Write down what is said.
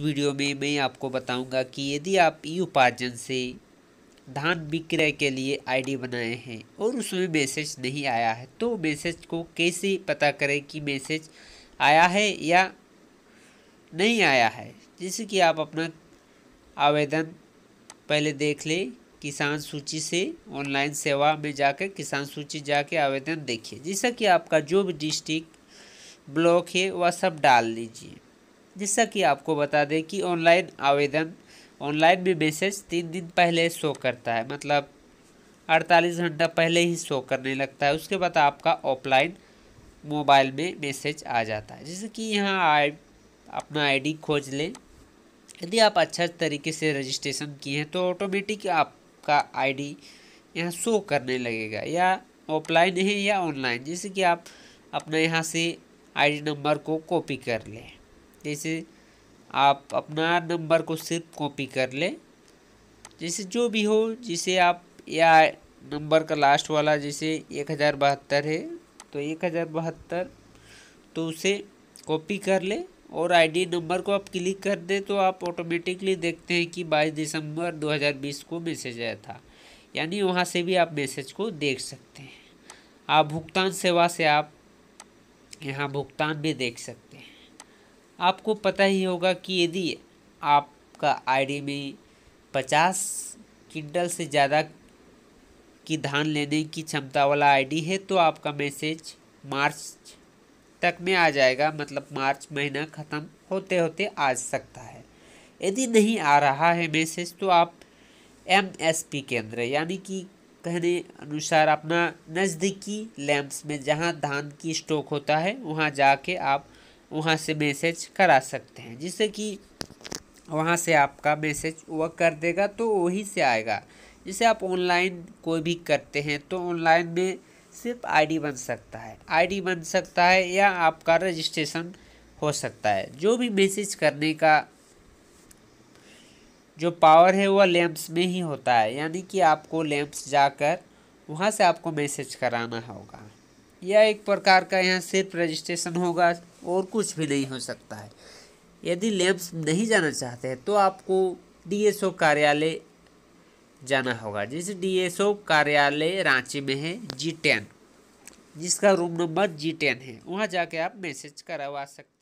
video में मैं आपको बताऊंगा कि यदि आप ई उपार्जन से धान विक्रय के लिए आईडी बनाए हैं और उसमें मैसेज नहीं आया है तो मैसेज को कैसे पता करें कि मैसेज आया है या नहीं आया है जैसे कि आप अपना आवेदन पहले देख लें किसान सूची से ऑनलाइन सेवा में जाकर किसान सूची जाके आवेदन देखिए जैसा कि आपका जो भी डिस्ट्रिक्ट ब्लॉक है वह सब डाल लीजिए जैसा कि आपको बता दें कि ऑनलाइन आवेदन ऑनलाइन भी मैसेज तीन दिन पहले शो करता है मतलब अड़तालीस घंटा पहले ही शो करने लगता है उसके बाद आपका ऑफलाइन मोबाइल में मैसेज आ जाता है जैसे कि यहाँ आई अपना आईडी खोज लें यदि आप अच्छा तरीके से रजिस्ट्रेशन किए हैं तो ऑटोमेटिक आपका आईडी यहाँ शो करने लगेगा या ऑफलाइन है या ऑनलाइन जैसे कि आप अपना यहाँ से आईडी नंबर को कॉपी कर लें जैसे आप अपना नंबर को सिर्फ कॉपी कर लें जैसे जो भी हो जिसे आप या नंबर का लास्ट वाला जैसे एक हज़ार बहत्तर है तो एक हज़ार बहत्तर तो उसे कॉपी कर लें और आईडी नंबर को आप क्लिक कर दें तो आप ऑटोमेटिकली देखते हैं कि 22 दिसंबर 2020 को मैसेज आया था यानी वहाँ से भी आप मैसेज को देख सकते हैं आप भुगतान सेवा से आप यहाँ भुगतान भी देख सकते हैं आपको पता ही होगा कि यदि आपका आईडी में पचास किंडल से ज़्यादा की धान लेने की क्षमता वाला आईडी है तो आपका मैसेज मार्च तक में आ जाएगा मतलब मार्च महीना ख़त्म होते होते आ सकता है यदि नहीं आ रहा है मैसेज तो आप एम एस पी केंद्र यानी कि कहने अनुसार अपना नज़दीकी लैंप्स में जहाँ धान की स्टॉक होता है वहाँ जाके आप वहाँ से मैसेज करा सकते हैं जिससे कि वहाँ से आपका मैसेज वह कर देगा तो वहीं से आएगा जैसे आप ऑनलाइन कोई भी करते हैं तो ऑनलाइन में सिर्फ आईडी बन सकता है आईडी बन सकता है या आपका रजिस्ट्रेशन हो सकता है जो भी मैसेज करने का जो पावर है वह लैम्प्स में ही होता है यानी कि आपको लैम्प्स जाकर वहाँ से आपको मैसेज कराना होगा यह एक प्रकार का यहाँ सिर्फ रजिस्ट्रेशन होगा और कुछ भी नहीं हो सकता है यदि लैंप्स नहीं जाना चाहते हैं तो आपको डीएसओ कार्यालय जाना होगा जैसे डीएसओ कार्यालय रांची में है जी टेन जिसका रूम नंबर जी टेन है वहाँ जाके आप मैसेज करवा सकते